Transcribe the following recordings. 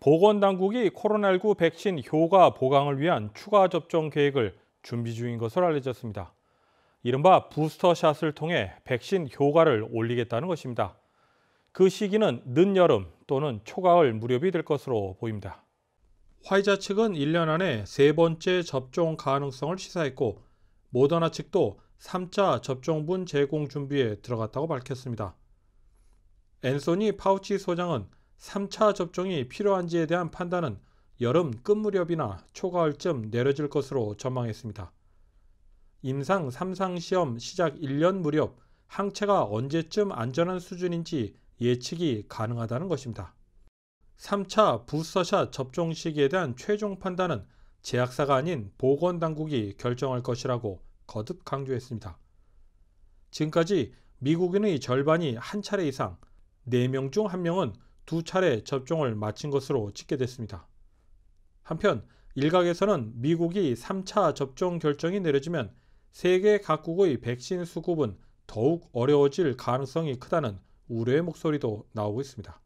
보건당국이 코로나19 백신 효과 보강을 위한 추가 접종 계획을 준비 중인 것으로 알려졌습니다. 이른바 부스터샷을 통해 백신 효과를 올리겠다는 것입니다. 그 시기는 늦여름 또는 초가을 무렵이 될 것으로 보입니다. 화이자 측은 1년 안에 세 번째 접종 가능성을 시사했고 모더나 측도 3차 접종분 제공 준비에 들어갔다고 밝혔습니다. 앤소니 파우치 소장은 3차 접종이 필요한지에 대한 판단은 여름 끝무렵이나 초가을쯤 내려질 것으로 전망했습니다. 임상 3상 시험 시작 1년 무렵 항체가 언제쯤 안전한 수준인지 예측이 가능하다는 것입니다. 3차 부스터샷 접종 시기에 대한 최종 판단은 제약사가 아닌 보건당국이 결정할 것이라고 거듭 강조했습니다. 지금까지 미국인의 절반이 한 차례 이상, 4명 중 1명은 두 차례 접종을 마친 것으로 집계됐습니다. 한편 일각에서는 미국이 3차 접종 결정이 내려지면 세계 각국의 백신 수급은 더욱 어려워질 가능성이 크다는 우려의 목소리도 나오고 있습니다.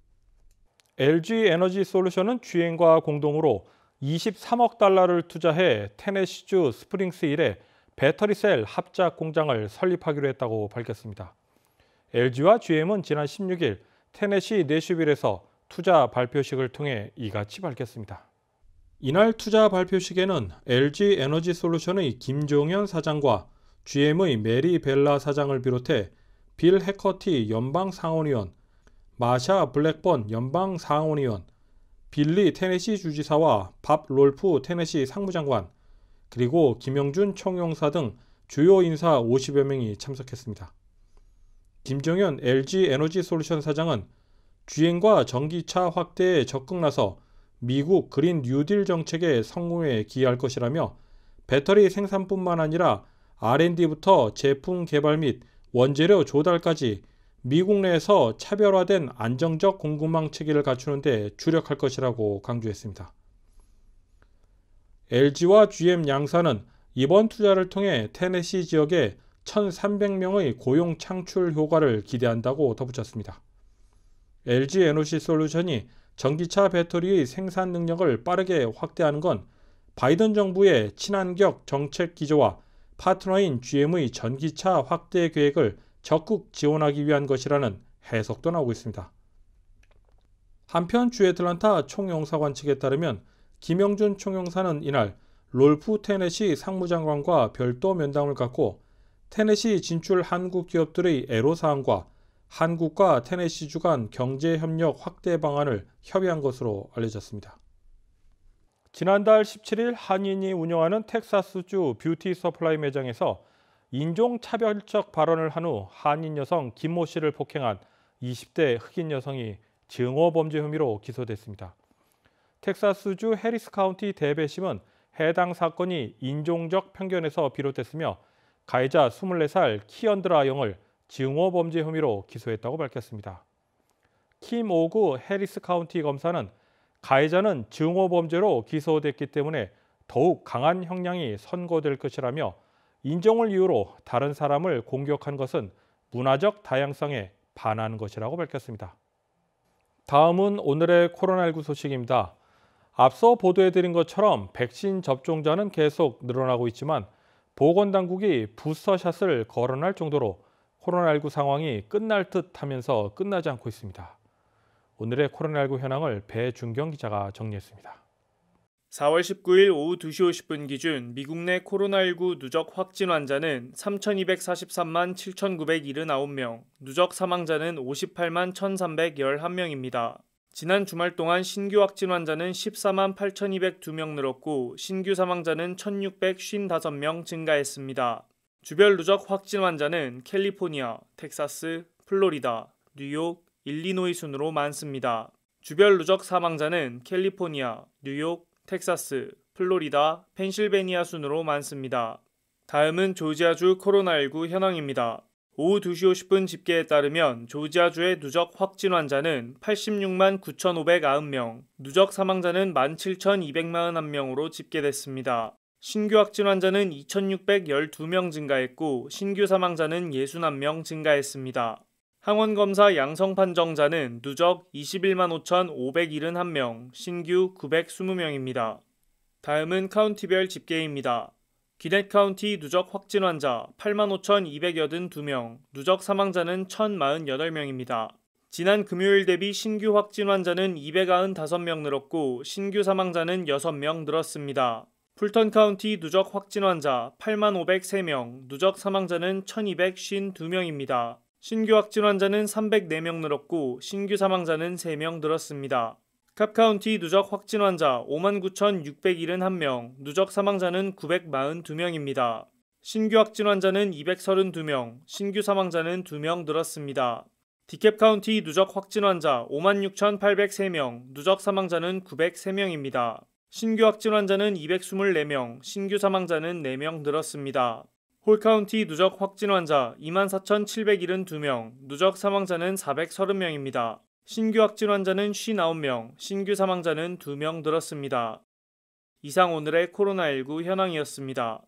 LG 에너지 솔루션은 GM과 공동으로 23억 달러를 투자해 테네시주 스프링스 일에 배터리 셀 합작 공장을 설립하기로 했다고 밝혔습니다. LG와 GM은 지난 16일 테네시 내슈빌에서 투자 발표식을 통해 이같이 밝혔습니다. 이날 투자 발표식에는 LG 에너지 솔루션의 김종현 사장과 GM의 메리 벨라 사장을 비롯해 빌 해커티 연방 상원의원, 마샤 블랙번 연방 상원의원, 빌리 테네시 주지사와 밥 롤프 테네시 상무장관, 그리고 김영준 총영사 등 주요 인사 50여 명이 참석했습니다. 김정현 LG 에너지 솔루션 사장은 주행과 전기차 확대에 적극 나서 미국 그린 뉴딜 정책의 성공에 기여할 것이라며 배터리 생산뿐만 아니라 R&D부터 제품 개발 및 원재료 조달까지 미국 내에서 차별화된 안정적 공급망 체계를 갖추는 데 주력할 것이라고 강조했습니다. LG와 GM 양사는 이번 투자를 통해 테네시 지역에 1,300명의 고용 창출 효과를 기대한다고 덧붙였습니다. LG 에너지 솔루션이 전기차 배터리의 생산 능력을 빠르게 확대하는 건 바이든 정부의 친환경 정책 기조와 파트너인 GM의 전기차 확대 계획을 적극 지원하기 위한 것이라는 해석도 나오고 있습니다. 한편 주애틀란타 총영사관 측에 따르면 김영준 총영사는 이날 롤프 테넷이 상무장관과 별도 면담을 갖고 테네시 진출 한국 기업들의 애로사항과 한국과 테네시주 간 경제협력 확대 방안을 협의한 것으로 알려졌습니다. 지난달 17일 한인이 운영하는 텍사스주 뷰티 서플라이 매장에서 인종차별적 발언을 한 후 한인 여성 김모 씨를 폭행한 20대 흑인 여성이 증오범죄 혐의로 기소됐습니다. 텍사스주 해리스 카운티 대배심은 해당 사건이 인종적 편견에서 비롯됐으며 가해자 24살 키언드라 영을 증오 범죄 혐의로 기소했다고 밝혔습니다. 킴 오구 해리스 카운티 검사는 가해자는 증오 범죄로 기소됐기 때문에 더욱 강한 형량이 선고될 것이라며 인종을 이유로 다른 사람을 공격한 것은 문화적 다양성에 반하는 것이라고 밝혔습니다. 다음은 오늘의 코로나19 소식입니다. 앞서 보도해드린 것처럼 백신 접종자는 계속 늘어나고 있지만 보건당국이 부스터샷을 거론할 정도로 코로나19 상황이 끝날 듯 하면서 끝나지 않고 있습니다. 오늘의 코로나19 현황을 배준경 기자가 정리했습니다. 4월 19일 오후 2시 50분 기준 미국 내 코로나19 누적 확진 환자는 3,243만 7,979명, 누적 사망자는 58만 1,311명입니다. 지난 주말 동안 신규 확진 환자는 14만 8,202명 늘었고 신규 사망자는 1,655명 증가했습니다. 주별 누적 확진 환자는 캘리포니아, 텍사스, 플로리다, 뉴욕, 일리노이 순으로 많습니다. 주별 누적 사망자는 캘리포니아, 뉴욕, 텍사스, 플로리다, 펜실베니아 순으로 많습니다. 다음은 조지아주 코로나19 현황입니다. 오후 2시 50분 집계에 따르면 조지아주의 누적 확진 환자는 86만 9,590명, 누적 사망자는 17,241명으로 집계됐습니다. 신규 확진 환자는 2,612명 증가했고 신규 사망자는 61명 증가했습니다. 항원 검사 양성 판정자는 누적 21만 5,571명, 신규 920명입니다. 다음은 카운티별 집계입니다. 기넷 카운티 누적 확진 환자 85,282명, 누적 사망자는 1,048명입니다. 지난 금요일 대비 신규 확진 환자는 295명 늘었고 신규 사망자는 6명 늘었습니다. 풀턴 카운티 누적 확진 환자 8,503명, 누적 사망자는 1,252명입니다. 신규 확진 환자는 304명 늘었고 신규 사망자는 3명 늘었습니다. 캅카운티 누적 확진 환자 59,671명, 누적 사망자는 942명입니다. 신규 확진 환자는 232명, 신규 사망자는 2명 늘었습니다. 디캡 카운티 누적 확진 환자 56,803명, 누적 사망자는 903명입니다. 신규 확진 환자는 224명, 신규 사망자는 4명 늘었습니다. 홀 카운티 누적 확진 환자 24,772명, 누적 사망자는 430명입니다. 신규 확진 환자는 59명, 신규 사망자는 2명 늘었습니다. 이상 오늘의 코로나19 현황이었습니다.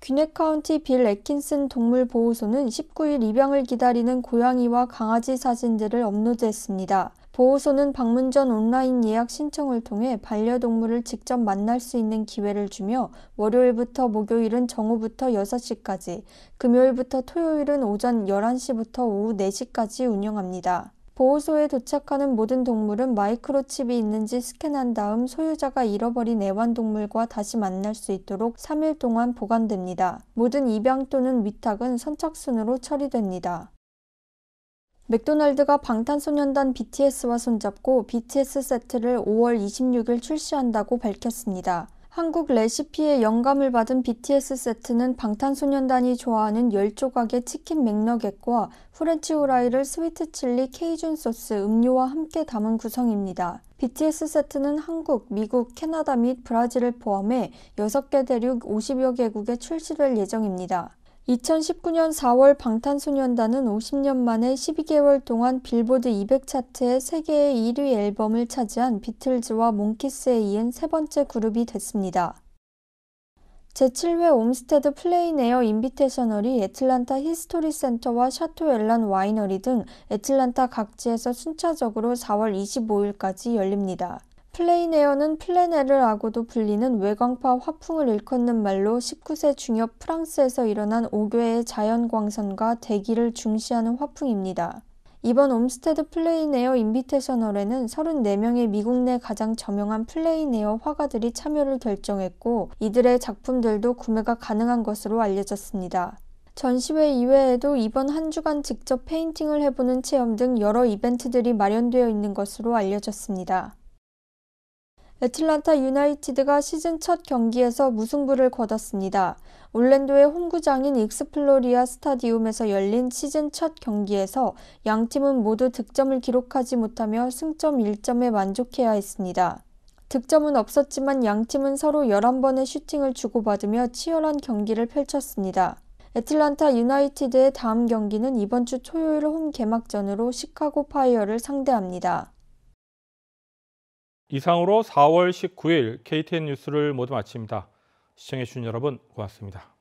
귀넷 카운티 빌 애킨슨 동물보호소는 19일 입양을 기다리는 고양이와 강아지 사진들을 업로드했습니다. 보호소는 방문 전 온라인 예약 신청을 통해 반려동물을 직접 만날 수 있는 기회를 주며 월요일부터 목요일은 정오부터 6시까지, 금요일부터 토요일은 오전 11시부터 오후 4시까지 운영합니다. 보호소에 도착하는 모든 동물은 마이크로칩이 있는지 스캔한 다음 소유자가 잃어버린 애완동물과 다시 만날 수 있도록 3일 동안 보관됩니다. 모든 입양 또는 위탁은 선착순으로 처리됩니다. 맥도날드가 방탄소년단 BTS와 손잡고 BTS 세트를 5월 26일 출시한다고 밝혔습니다. 한국 레시피에 영감을 받은 BTS 세트는 방탄소년단이 좋아하는 10조각의 치킨 맥너겟과 프렌치 후라이를 스위트 칠리 케이준 소스 음료와 함께 담은 구성입니다. BTS 세트는 한국, 미국, 캐나다 및 브라질을 포함해 6개 대륙 50여 개국에 출시될 예정입니다. 2019년 4월 방탄소년단은 50년 만에 12개월 동안 빌보드 200 차트의 세계의 1위 앨범을 차지한 비틀즈와 몽키스에 이은 세 번째 그룹이 됐습니다. 제7회 옴스테드 플레이네어 인비테셔널이 애틀란타 히스토리 센터와 샤토 엘란 와이너리 등 애틀란타 각지에서 순차적으로 4월 25일까지 열립니다. 플레인에어는 플레네를라고도 불리는 외광파 화풍을 일컫는 말로 19세 중엽 프랑스에서 일어난 오교의 자연광선과 대기를 중시하는 화풍입니다. 이번 옴스테드 플레인에어 인비테셔널에는 34명의 미국 내 가장 저명한 플레인에어 화가들이 참여를 결정했고 이들의 작품들도 구매가 가능한 것으로 알려졌습니다. 전시회 이외에도 이번 한 주간 직접 페인팅을 해보는 체험 등 여러 이벤트들이 마련되어 있는 것으로 알려졌습니다. 애틀란타 유나이티드가 시즌 첫 경기에서 무승부를 거뒀습니다. 올랜도의 홈구장인 익스플로리아 스타디움에서 열린 시즌 첫 경기에서 양 팀은 모두 득점을 기록하지 못하며 승점 1점에 만족해야 했습니다. 득점은 없었지만 양 팀은 서로 11번의 슈팅을 주고받으며 치열한 경기를 펼쳤습니다. 애틀란타 유나이티드의 다음 경기는 이번 주 토요일 홈 개막전으로 시카고 파이어를 상대합니다. 이상으로 4월 19일 KTN 뉴스를 모두 마칩니다. 시청해주신 여러분 고맙습니다.